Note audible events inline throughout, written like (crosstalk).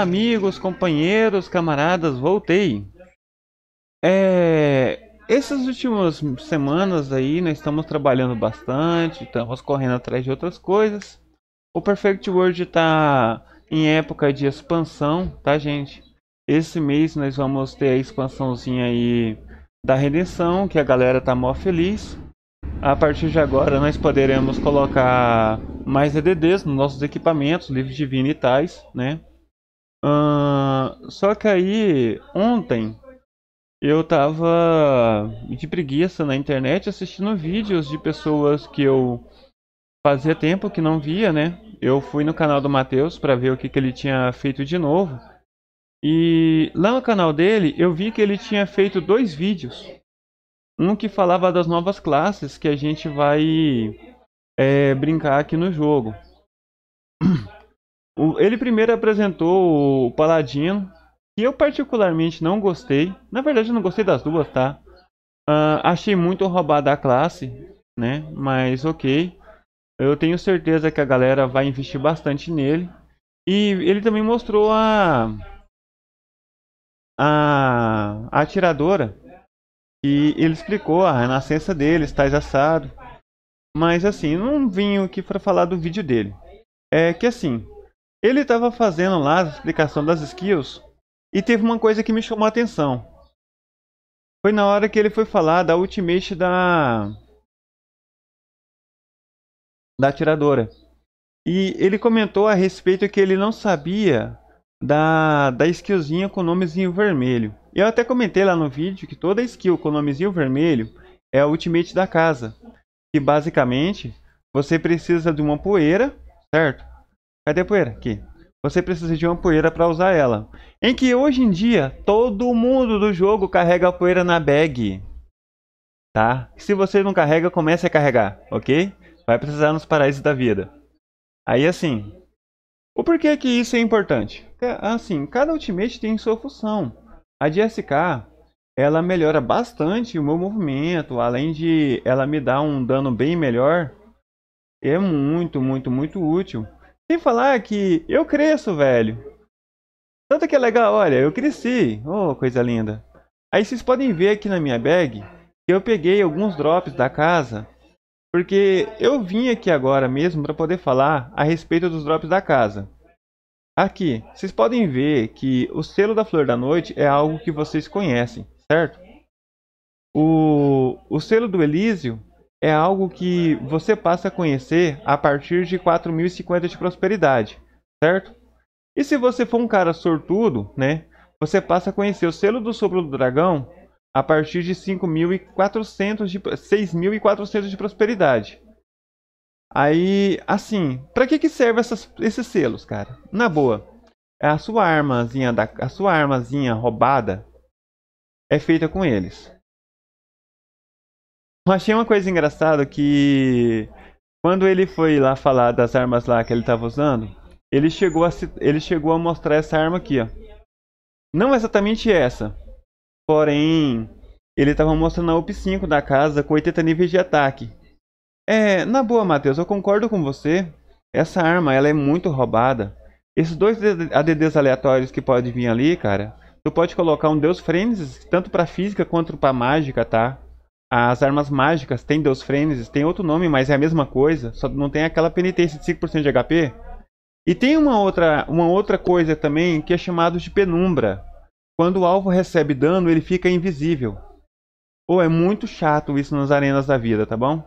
Olá, amigos, companheiros, camaradas, voltei. É, essas últimas semanas aí nós estamos trabalhando bastante, estamos correndo atrás de outras coisas. O Perfect World está em época de expansão, tá, gente? Esse mês nós vamos ter a expansãozinha aí da redenção, que a galera tá mó feliz. A partir de agora nós poderemos colocar mais EDDs nos nossos equipamentos, livros divinos e tais, né? Uh, só que aí, ontem, eu tava de preguiça na internet assistindo vídeos de pessoas que eu fazia tempo que não via, né? Eu fui no canal do Matheus para ver o que, que ele tinha feito de novo. E lá no canal dele eu vi que ele tinha feito dois vídeos. Um que falava das novas classes que a gente vai é, brincar aqui no jogo. (clears throat) ele primeiro apresentou o Paladino, que eu particularmente não gostei. Na verdade, eu não gostei das duas, tá? Uh, achei muito roubada a classe, né? Mas ok. Eu tenho certeza que a galera vai investir bastante nele. E ele também mostrou a. A, a atiradora. E ele explicou a renascença dele, tais assado. Mas assim, não vim aqui para falar do vídeo dele. É que assim, ele estava fazendo lá a explicação das skills e teve uma coisa que me chamou a atenção. Foi na hora que ele foi falar da ultimate da da atiradora. E ele comentou a respeito que ele não sabia da, da skillzinha com o nomezinho vermelho. Eu até comentei lá no vídeo que toda skill com o nomezinho vermelho é a ultimate da casa. Que basicamente você precisa de uma poeira, certo? Cadê a poeira? Aqui. Você precisa de uma poeira para usar ela. Em que hoje em dia todo mundo do jogo carrega a poeira na bag. Tá? Se você não carrega, comece a carregar, ok? Vai precisar nos paraísos da vida. Aí assim. O porquê que isso é importante? Assim, cada ultimate tem sua função. A de SK, ela melhora bastante o meu movimento, além de ela me dar um dano bem melhor. É muito, muito, muito útil. Sem falar que eu cresço, velho. Tanto que é legal, olha, eu cresci. Oh, coisa linda. Aí vocês podem ver aqui na minha bag que eu peguei alguns drops da casa. Porque eu vim aqui agora mesmo para poder falar a respeito dos drops da casa. Aqui, vocês podem ver que o selo da flor da noite é algo que vocês conhecem, certo? O, o selo do Elísio é algo que você passa a conhecer a partir de 4.050 de prosperidade, certo? E se você for um cara sortudo, né? Você passa a conhecer o selo do sopro do dragão a partir de 5.400 de 6.400 de prosperidade. Aí, assim, para que que serve essas, esses selos, cara? Na boa, é a sua armazinha da a sua armazinha roubada é feita com eles. Eu achei uma coisa engraçada que quando ele foi lá falar das armas lá que ele estava usando, ele chegou a ele chegou a mostrar essa arma aqui, ó. Não exatamente essa. Porém, ele estava mostrando a UP5 da casa com 80 níveis de ataque. É, na boa, Matheus, eu concordo com você. Essa arma, ela é muito roubada. Esses dois ADDs aleatórios que pode vir ali, cara, tu pode colocar um Deus Frenzy, tanto para física quanto para mágica, tá? As armas mágicas têm Deus Freneses, tem outro nome, mas é a mesma coisa, só não tem aquela penitência de 5% de HP. E tem uma outra, uma outra coisa também que é chamado de penumbra. Quando o alvo recebe dano, ele fica invisível. Ou oh, é muito chato isso nas arenas da vida, tá bom?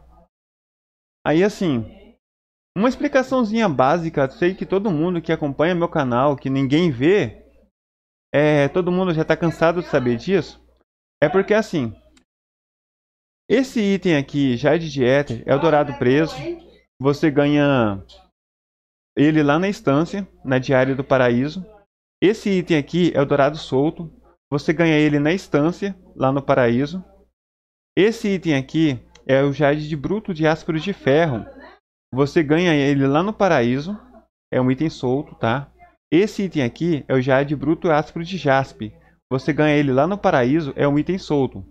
Aí assim, uma explicaçãozinha básica, sei que todo mundo que acompanha meu canal, que ninguém vê, é, todo mundo já está cansado de saber disso. É porque assim, esse item aqui já é de dieta, é o dourado preso. É. Você ganha ele lá na estância, na diária do paraíso. Esse item aqui é o dourado solto. Você ganha ele na estância, lá no paraíso. Esse item aqui é o jade de bruto de áspero de ferro. Você ganha ele lá no paraíso. É um item solto, tá? Esse item aqui é o jade bruto áspero de jaspe. Você ganha ele lá no paraíso, é um item solto.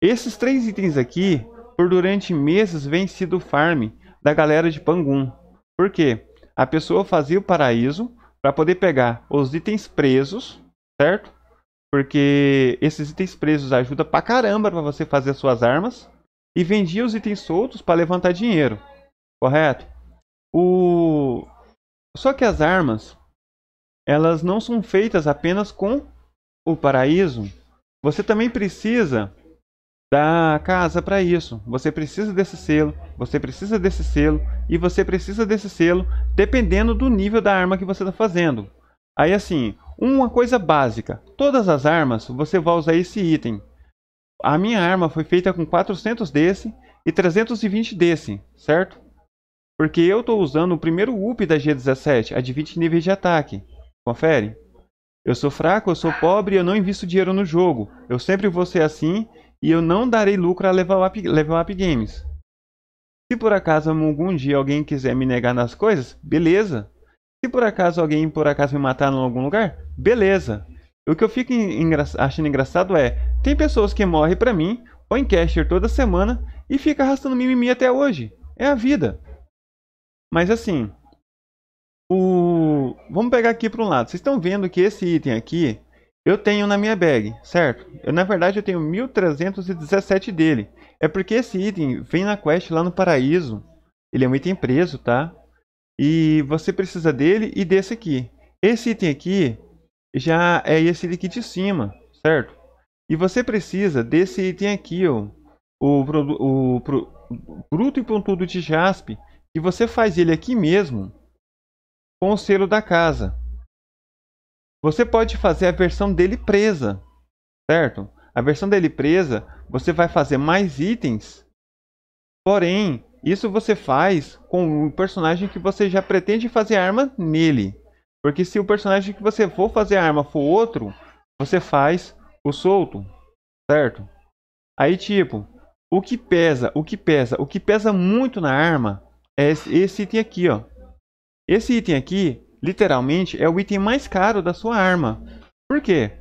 Esses três itens aqui, por durante meses, vem sido farm da galera de Pangum. Por quê? A pessoa fazia o paraíso para poder pegar os itens presos, certo? Porque esses itens presos ajudam pra caramba para você fazer suas armas. E vendia os itens soltos para levantar dinheiro, correto? O... Só que as armas, elas não são feitas apenas com o paraíso. Você também precisa da casa para isso. Você precisa desse selo, você precisa desse selo e você precisa desse selo dependendo do nível da arma que você está fazendo. Aí assim, uma coisa básica, todas as armas você vai usar esse item. A minha arma foi feita com 400 desse e 320 desse, certo? Porque eu estou usando o primeiro up da G17, a de 20 níveis de ataque. Confere? Eu sou fraco, eu sou pobre, eu não invisto dinheiro no jogo. Eu sempre vou ser assim e eu não darei lucro a Level Up, level up Games. Se por acaso algum dia alguém quiser me negar nas coisas, beleza. Se por acaso alguém por acaso me matar em algum lugar, beleza. O que eu fico engra achando engraçado é, tem pessoas que morrem pra mim, ou em casher toda semana, e fica arrastando mimimi até hoje. É a vida. Mas assim, o... vamos pegar aqui para um lado. Vocês estão vendo que esse item aqui, eu tenho na minha bag, certo? Eu, na verdade eu tenho 1317 dele. É porque esse item vem na quest lá no paraíso. Ele é um item preso, tá? E você precisa dele e desse aqui. Esse item aqui já é esse daqui de cima, certo? E você precisa desse item aqui, ó, o, o, o bruto e pontudo de jaspe, e você faz ele aqui mesmo com o selo da casa. Você pode fazer a versão dele presa, certo? A versão dele presa, você vai fazer mais itens, porém, isso você faz com o personagem que você já pretende fazer arma nele. Porque se o personagem que você for fazer arma for outro, você faz o solto, certo? Aí tipo, o que pesa, o que pesa, o que pesa muito na arma é esse, esse item aqui, ó. Esse item aqui literalmente, é o item mais caro da sua arma. Por quê?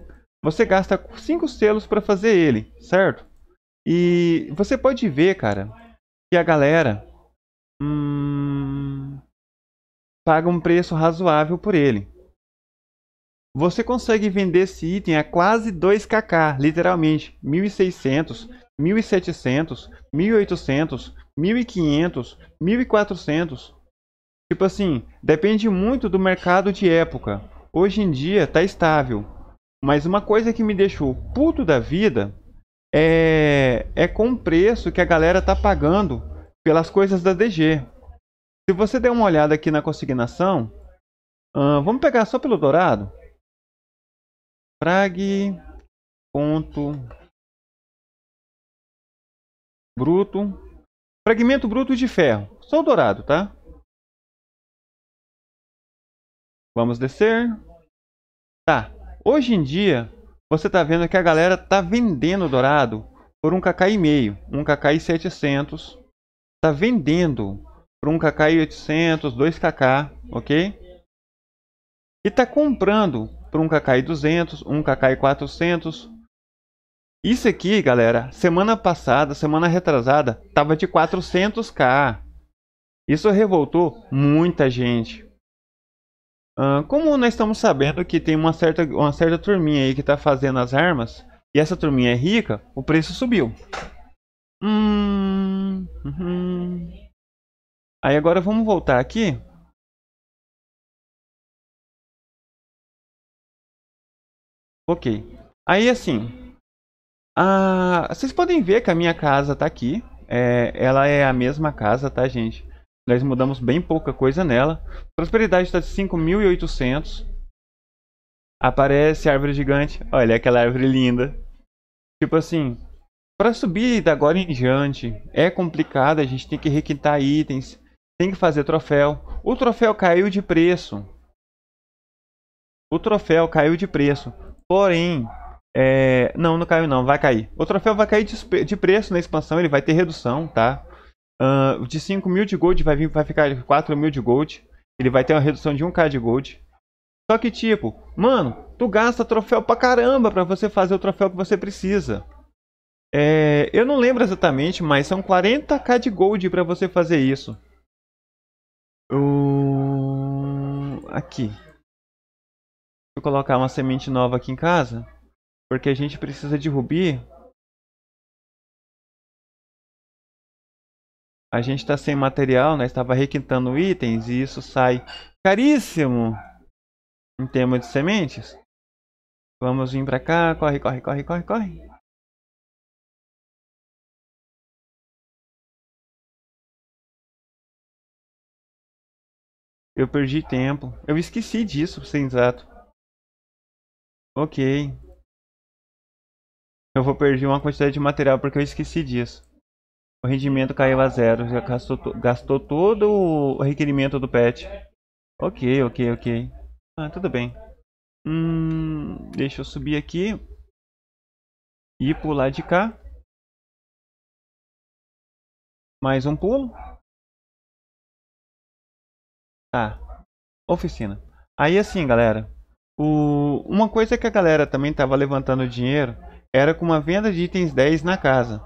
Você gasta 5 selos para fazer ele, certo? E você pode ver, cara, que a galera hum, paga um preço razoável por ele. Você consegue vender esse item a quase 2kk, literalmente, 1600, 1700, 1800, 1500, 1400. Tipo assim, depende muito do mercado de época. Hoje em dia tá estável. Mas uma coisa que me deixou puto da vida é, é com o preço que a galera tá pagando pelas coisas da DG. Se você der uma olhada aqui na consignação, uh, vamos pegar só pelo dourado. Frag ponto bruto, fragmento bruto de ferro, só o dourado, tá? Vamos descer. Tá. Hoje em dia, você tá vendo que a galera tá vendendo dourado por um kk e meio, um kk e 700. Tá vendendo por um kk e 800, 2 kk, OK? E tá comprando por um kk e 200, um kk e 400. Isso aqui, galera, semana passada, semana retrasada, tava de 400k. Isso revoltou muita gente. Uh, como nós estamos sabendo que tem uma certa, uma certa turminha aí que está fazendo as armas, e essa turminha é rica, o preço subiu. Hum, uhum. Aí agora vamos voltar aqui. Ok. Aí assim, vocês podem ver que a minha casa está aqui. É, ela é a mesma casa, tá, gente? Nós mudamos bem pouca coisa nela. Prosperidade está de 5.800. Aparece árvore gigante. Olha aquela árvore linda. Tipo assim, para subir da agora em diante é complicado, a gente tem que requintar itens, tem que fazer troféu. O troféu caiu de preço. O troféu caiu de preço. Porém, é... não, não caiu não, vai cair. O troféu vai cair de, de preço na expansão, ele vai ter redução, tá? Uh, de 5 mil de gold vai, vir, vai ficar 4 mil de gold. Ele vai ter uma redução de 1k de gold. Só que tipo, mano, tu gasta troféu pra caramba pra você fazer o troféu que você precisa. É, eu não lembro exatamente, mas são 40k de gold pra você fazer isso. Uh, aqui. Vou colocar uma semente nova aqui em casa. Porque a gente precisa de rubi A gente está sem material, né? Estava requintando itens e isso sai caríssimo em termos de sementes. Vamos vir para cá. Corre, corre, corre, corre, corre. Eu perdi tempo. Eu esqueci disso, sem exato. Ok. Eu vou perder uma quantidade de material porque eu esqueci disso. O rendimento caiu a zero. Já gastou, gastou todo o requerimento do pet. Ok, ok, ok. Ah, tudo bem. Hum, deixa eu subir aqui. E pular de cá. Mais um pulo. Tá. Oficina. Aí assim, galera. O... Uma coisa que a galera também estava levantando dinheiro era com uma venda de itens 10 na casa.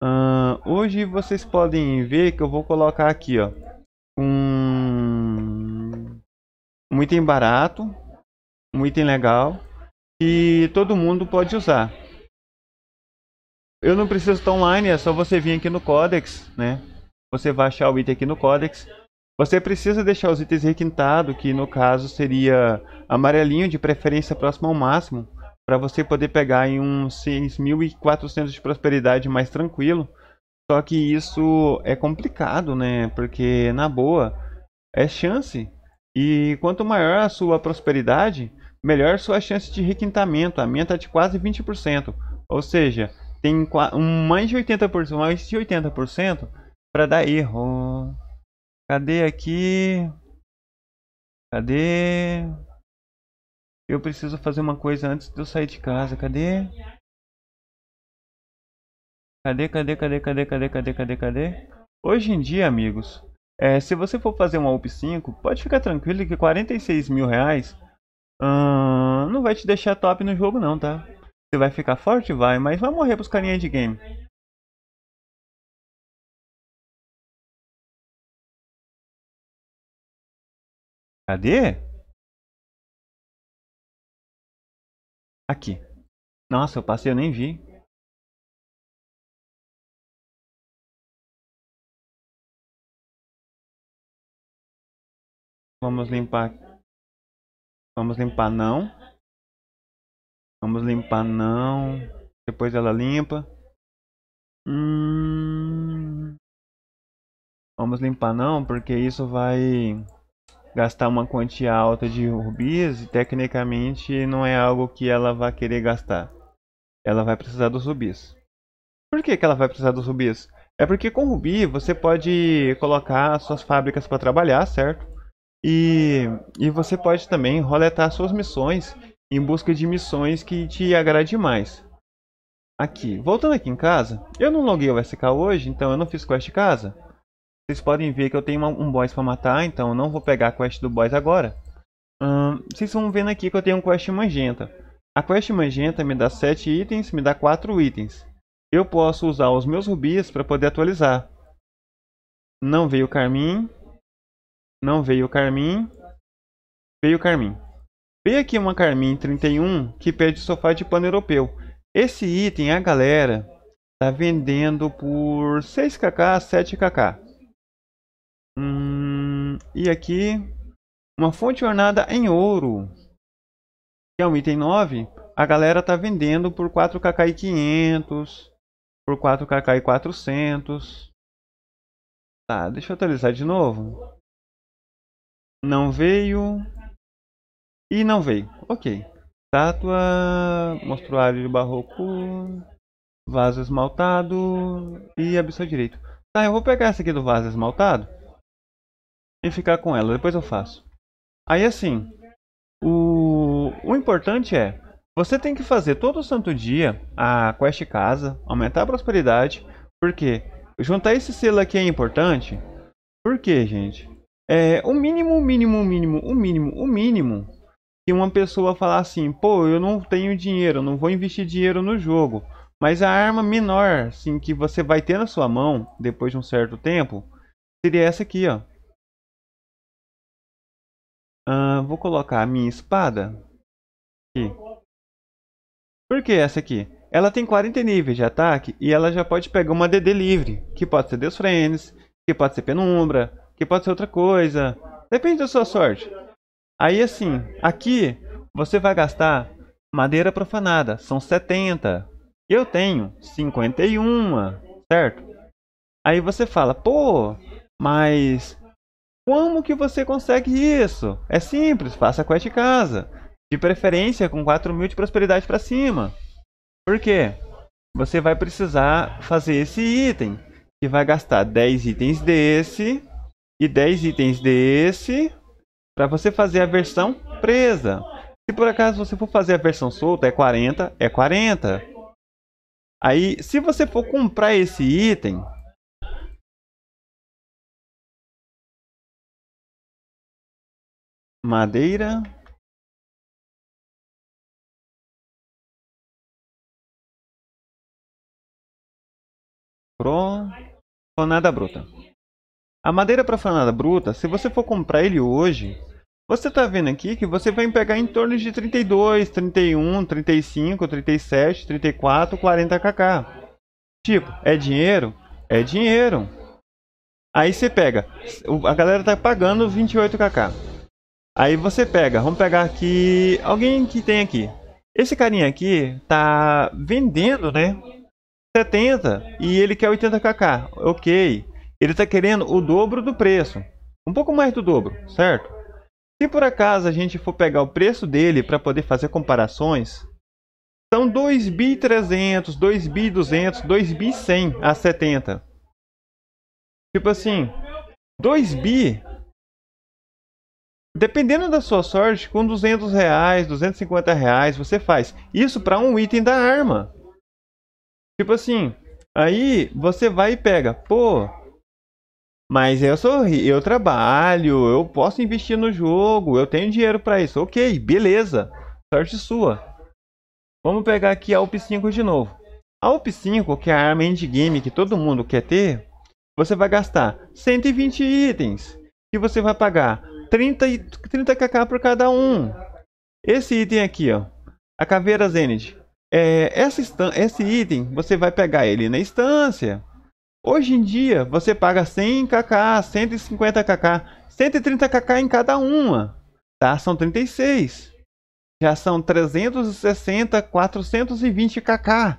Uh, hoje vocês podem ver que eu vou colocar aqui ó, um, um item barato, um item legal e todo mundo pode usar. Eu não preciso estar online, é só você vir aqui no Codex, né? Você vai achar o item aqui no Codex. Você precisa deixar os itens requintados, que no caso seria amarelinho, de preferência próximo ao máximo para você poder pegar em um 6.400 de prosperidade mais tranquilo. Só que isso é complicado, né? Porque na boa é chance. E quanto maior a sua prosperidade, melhor sua chance de requintamento, A aumenta tá de quase 20%. Ou seja, tem um mais de 80%, mais de 80% para dar erro. Cadê aqui? Cadê? Eu preciso fazer uma coisa antes de eu sair de casa. Cadê? Cadê, cadê, cadê, cadê, cadê, cadê, cadê, cadê? Hoje em dia, amigos, é, se você for fazer uma UP5, pode ficar tranquilo que 46 mil reais hum, não vai te deixar top no jogo não, tá? Você vai ficar forte? Vai, mas vai morrer pros carinha de game. Cadê? Aqui. Nossa, eu passei, eu nem vi. Vamos limpar. Vamos limpar não. Vamos limpar não. Depois ela limpa. Hum... Vamos limpar não, porque isso vai gastar uma quantia alta de rubis, tecnicamente não é algo que ela vai querer gastar. Ela vai precisar dos rubis. Por que, que ela vai precisar dos rubis? É porque com rubi você pode colocar suas fábricas para trabalhar, certo? E, e você pode também roletar suas missões em busca de missões que te agrade mais. Aqui, voltando aqui em casa, eu não loguei o SK hoje, então eu não fiz quest casa. Vocês podem ver que eu tenho uma, um boss para matar, então eu não vou pegar a quest do boss agora. Hum, vocês estão vendo aqui que eu tenho um quest magenta. A quest magenta me dá 7 itens, me dá 4 itens. Eu posso usar os meus rubis para poder atualizar. Não veio o Carmin. Não veio o Carmin. Veio o Carmin. Veio aqui uma Carmin 31 que pede sofá de pano europeu. Esse item a galera tá vendendo por 6kk, 7kk. Hum, e aqui, uma fonte ornada em ouro, que é um item 9. A galera tá vendendo por 4kk e 500, por 4kk e 400. Tá, deixa eu atualizar de novo. Não veio. E não veio. Ok. Estátua, mostruário barroco, vaso esmaltado e absorção direito. Tá, eu vou pegar essa aqui do vaso esmaltado e ficar com ela. Depois eu faço. Aí assim, o, o importante é, você tem que fazer todo santo dia a quest casa, aumentar a prosperidade, porque juntar esse selo aqui é importante. Por quê, gente? É o mínimo, o mínimo, o mínimo, o mínimo, o mínimo que uma pessoa falar assim, pô, eu não tenho dinheiro, não vou investir dinheiro no jogo. Mas a arma menor, assim, que você vai ter na sua mão depois de um certo tempo, seria essa aqui, ó. Uh, vou colocar a minha espada. Aqui. Por que essa aqui? Ela tem 40 níveis de ataque e ela já pode pegar uma DD livre. Que pode ser Deus Friends, que pode ser Penumbra, que pode ser outra coisa. Depende da sua sorte. Aí assim, aqui você vai gastar madeira profanada. São 70. Eu tenho 51, certo? Aí você fala, pô, mas como que você consegue isso? É simples, faça quest de casa. De preferência com 4 mil de prosperidade para cima. Por quê? Você vai precisar fazer esse item. Que vai gastar 10 itens desse. E 10 itens desse. Para você fazer a versão presa. Se por acaso você for fazer a versão solta, é 40, é 40. Aí, se você for comprar esse item, madeira pro flanada bruta. A madeira para flanada bruta, se você for comprar ele hoje, você está vendo aqui que você vai pegar em torno de 32, 31, 35, 37, 34, 40 kk. Tipo, é dinheiro? É dinheiro. Aí você pega, a galera tá pagando 28 kk. Aí você pega, vamos pegar aqui alguém que tem aqui. Esse carinha aqui tá vendendo, né? 70 e ele quer 80kk. OK. Ele tá querendo o dobro do preço. Um pouco mais do dobro, certo? Se por acaso a gente for pegar o preço dele para poder fazer comparações, são 2.300, 2.200, 2.100 a 70. Tipo assim, 2 bi Dependendo da sua sorte, com 200 reais, 250 reais, você faz isso para um item da arma. Tipo assim, aí você vai e pega, pô, mas eu sou, eu trabalho, eu posso investir no jogo, eu tenho dinheiro para isso. Ok, beleza, sorte sua. Vamos pegar aqui a UP5 de novo. A UP5, que é a arma endgame que todo mundo quer ter, você vai gastar 120 itens, que você vai pagar 30, 30 kk por cada um. Esse item aqui, ó. A caveira Zenith. É, essa, esse item, você vai pegar ele na instância. Hoje em dia, você paga 100 kk, 150 kk, 130 kk em cada uma. Tá? São 36. Já são 360, 420 kk.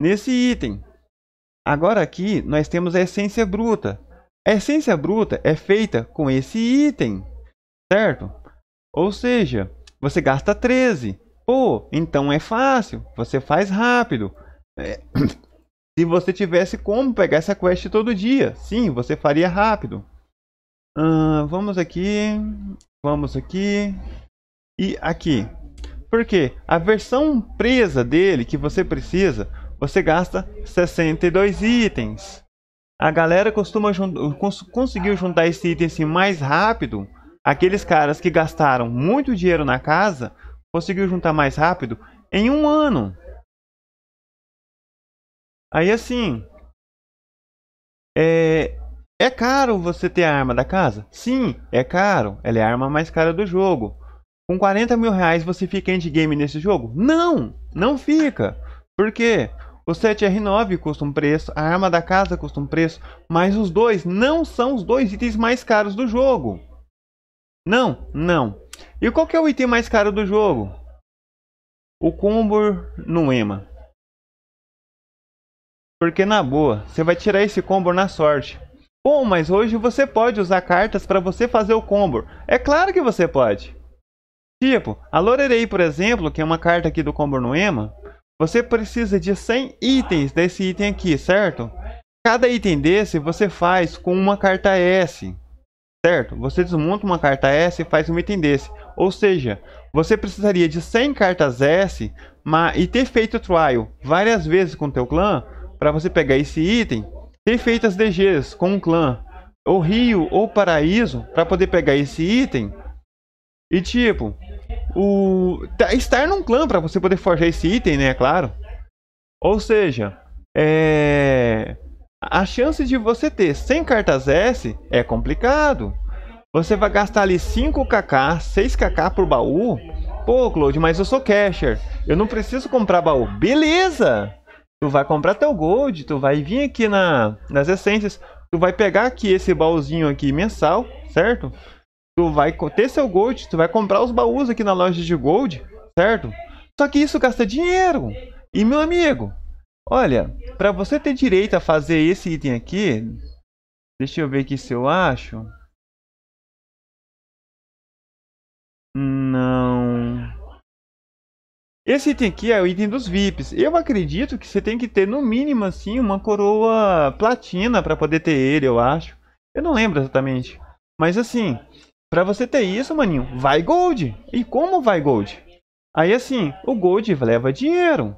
Nesse item. Agora aqui, nós temos a essência bruta. A essência bruta é feita com esse item, certo? Ou seja, você gasta 13. Pô, então é fácil, você faz rápido. É. (clears throat) Se você tivesse como pegar essa quest todo dia, sim, você faria rápido. Uh, vamos aqui, vamos aqui e aqui. Porque a versão presa dele que você precisa, você gasta 62 itens a galera costuma jun... Cons... conseguiu juntar esse item assim mais rápido. Aqueles caras que gastaram muito dinheiro na casa conseguiu juntar mais rápido em um ano. Aí assim, é, é caro você ter a arma da casa? Sim, é caro. Ela é a arma mais cara do jogo. Com 40 mil reais você fica endgame nesse jogo? Não, não fica. Por quê? O 7R9 custa um preço, a arma da casa custa um preço, mas os dois não são os dois itens mais caros do jogo. Não, não. E qual é o item mais caro do jogo? O combo no Ema. Porque na boa, você vai tirar esse combo na sorte. Bom, mas hoje você pode usar cartas para você fazer o combo. É claro que você pode. Tipo, a Lorelei, por exemplo, que é uma carta aqui do combo no Ema, você precisa de 100 itens desse item aqui, certo? Cada item desse você faz com uma carta S, certo? Você desmonta uma carta S e faz um item desse. Ou seja, você precisaria de 100 cartas S mas, e ter feito o trial várias vezes com o teu clã para você pegar esse item, ter feito as DGs com o clã, ou Rio ou Paraíso para poder pegar esse item. E tipo, o tá, estar num clã para você poder forjar esse item, né? É claro. Ou seja, é a chance de você ter 100 cartas S é complicado. Você vai gastar ali 5kk, 6kk por baú. Pô, Claude, mas eu sou casher. Eu não preciso comprar baú. Beleza! Tu vai comprar teu gold, tu vai vir aqui na, nas essências, tu vai pegar aqui esse baúzinho aqui mensal, certo? tu vai ter seu gold, tu vai comprar os baús aqui na loja de gold, certo? Só que isso gasta dinheiro. E meu amigo, olha, para você ter direito a fazer esse item aqui, deixa eu ver aqui se eu acho. Não. Esse item aqui é o item dos VIPs. Eu acredito que você tem que ter no mínimo assim uma coroa platina para poder ter ele, eu acho. Eu não lembro exatamente. Mas assim, para você ter isso, maninho, vai gold. E como vai gold? Aí assim, o gold leva dinheiro.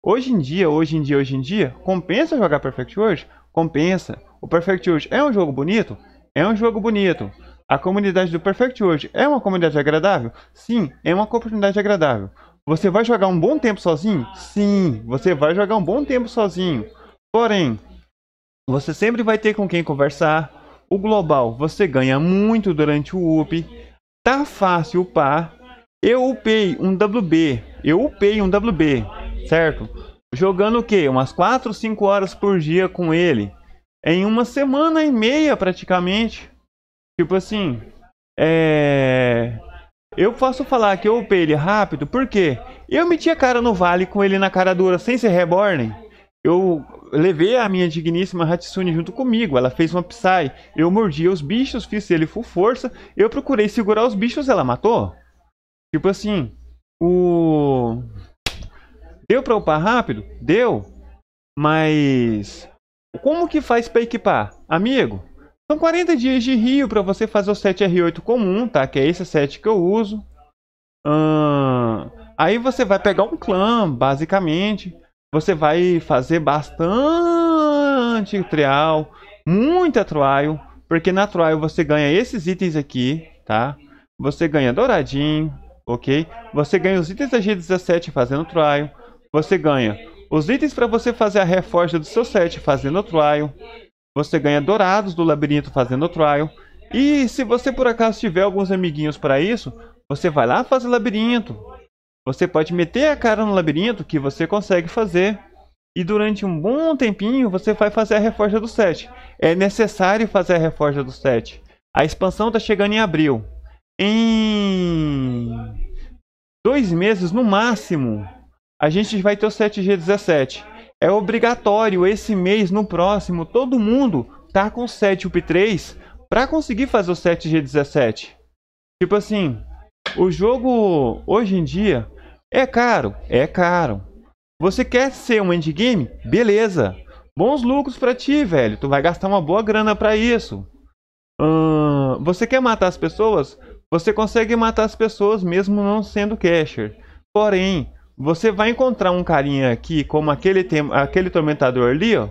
Hoje em dia, hoje em dia, hoje em dia, compensa jogar Perfect World? Compensa. O Perfect World é um jogo bonito? É um jogo bonito. A comunidade do Perfect World é uma comunidade agradável? Sim, é uma comunidade agradável. Você vai jogar um bom tempo sozinho? Sim, você vai jogar um bom tempo sozinho. Porém, você sempre vai ter com quem conversar, o global você ganha muito durante o up. Tá fácil upar. Eu upei um WB. Eu upei um WB, certo? Jogando o que? Umas 4, 5 horas por dia com ele. Em uma semana e meia praticamente. Tipo assim. É. Eu posso falar que eu upei ele rápido, porque eu meti a cara no vale com ele na cara dura sem ser reborn. Eu levei a minha digníssima Hatsune junto comigo, ela fez uma Psy. Eu mordi os bichos, fiz ele full força. Eu procurei segurar os bichos, ela matou. Tipo assim, o. Deu pra upar rápido? Deu. Mas. Como que faz pra equipar? Amigo, são 40 dias de Rio pra você fazer o 7R8 comum, tá? Que é esse set que eu uso. Hum... Aí você vai pegar um clã, basicamente você vai fazer bastante trial, muita trial, porque na trial você ganha esses itens aqui, tá? Você ganha douradinho, ok? Você ganha os itens da G17 fazendo trial, você ganha os itens para você fazer a reforja do seu set fazendo trial, você ganha dourados do labirinto fazendo trial, e se você por acaso tiver alguns amiguinhos para isso, você vai lá fazer labirinto, você pode meter a cara no labirinto que você consegue fazer. E durante um bom tempinho você vai fazer a reforça do set. É necessário fazer a reforça do set. A expansão está chegando em abril. Em dois meses no máximo, a gente vai ter o 7G17. É obrigatório esse mês, no próximo, todo mundo tá com o 7 UP3 para conseguir fazer o 7G17. Tipo assim, o jogo hoje em dia é caro? É caro. Você quer ser um endgame? Beleza. Bons lucros para ti, velho. Tu vai gastar uma boa grana para isso. Hum, você quer matar as pessoas? Você consegue matar as pessoas mesmo não sendo casher. Porém, você vai encontrar um carinha aqui, como aquele, tem, aquele tormentador ali, ó,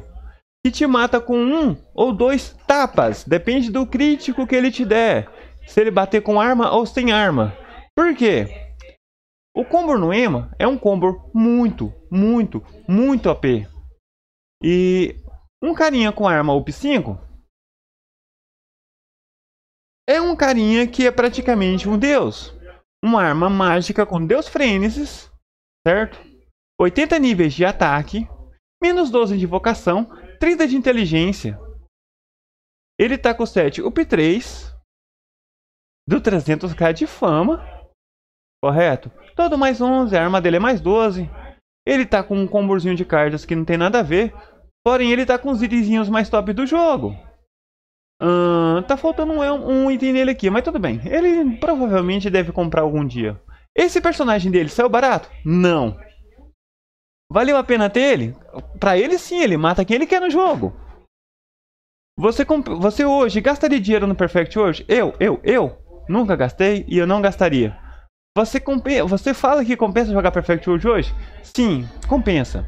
que te mata com um ou dois tapas, depende do crítico que ele te der, se ele bater com arma ou sem arma. Por quê? O combo no EMA é um combo muito, muito, muito AP. E um carinha com arma UP5 é um carinha que é praticamente um deus. Uma arma mágica com deus Frênesis, certo? 80 níveis de ataque, menos 12 de vocação, 30 de inteligência. Ele tá com 7 UP3, do 300k de fama Correto? Todo mais 11, a arma dele é mais 12. Ele tá com um combozinho de cartas que não tem nada a ver. Porém, ele tá com os itenzinhos mais top do jogo. tá faltando um, um item nele aqui, mas tudo bem. Ele provavelmente deve comprar algum dia. Esse personagem dele saiu barato? Não. Valeu a pena ter ele? Pra ele sim, ele mata quem ele quer no jogo. Você, você hoje gastaria dinheiro no Perfect hoje? Eu, eu, eu nunca gastei e eu não gastaria. Você, compensa, você fala que compensa jogar Perfect World hoje? Sim, compensa.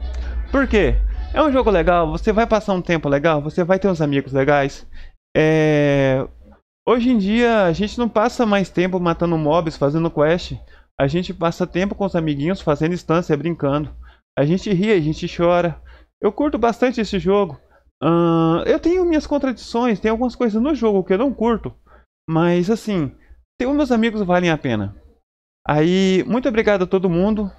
Por quê? É um jogo legal, você vai passar um tempo legal, você vai ter uns amigos legais. É... Hoje em dia a gente não passa mais tempo matando mobs, fazendo quest. A gente passa tempo com os amiguinhos fazendo instância, brincando. A gente ri, a gente chora. Eu curto bastante esse jogo. Uh, eu tenho minhas contradições, tem algumas coisas no jogo que eu não curto. Mas assim, ter os meus amigos valem a pena. Aí, muito obrigado a todo mundo.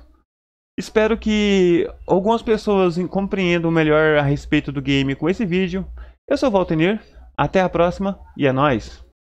Espero que algumas pessoas compreendam melhor a respeito do game com esse vídeo. Eu sou o Valtenir, até a próxima e é nóis!